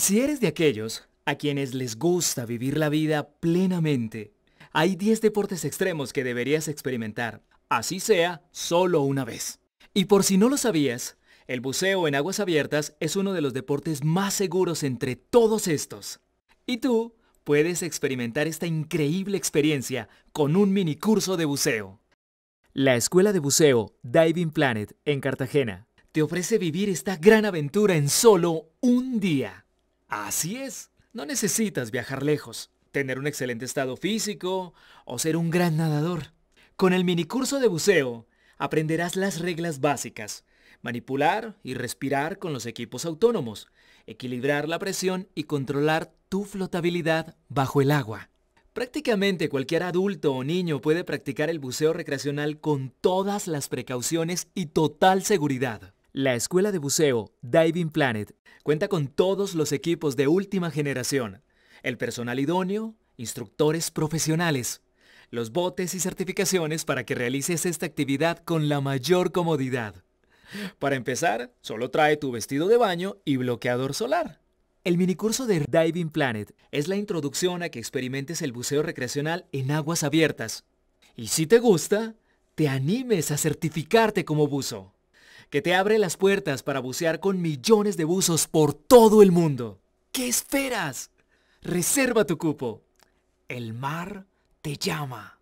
Si eres de aquellos a quienes les gusta vivir la vida plenamente, hay 10 deportes extremos que deberías experimentar, así sea solo una vez. Y por si no lo sabías, el buceo en aguas abiertas es uno de los deportes más seguros entre todos estos. Y tú puedes experimentar esta increíble experiencia con un mini curso de buceo. La Escuela de Buceo Diving Planet en Cartagena te ofrece vivir esta gran aventura en solo un día. Así es, no necesitas viajar lejos, tener un excelente estado físico o ser un gran nadador. Con el minicurso de buceo aprenderás las reglas básicas, manipular y respirar con los equipos autónomos, equilibrar la presión y controlar tu flotabilidad bajo el agua. Prácticamente cualquier adulto o niño puede practicar el buceo recreacional con todas las precauciones y total seguridad. La escuela de buceo Diving Planet cuenta con todos los equipos de última generación, el personal idóneo, instructores profesionales, los botes y certificaciones para que realices esta actividad con la mayor comodidad. Para empezar, solo trae tu vestido de baño y bloqueador solar. El minicurso de Diving Planet es la introducción a que experimentes el buceo recreacional en aguas abiertas. Y si te gusta, te animes a certificarte como buzo que te abre las puertas para bucear con millones de buzos por todo el mundo. ¿Qué esperas? Reserva tu cupo. El mar te llama.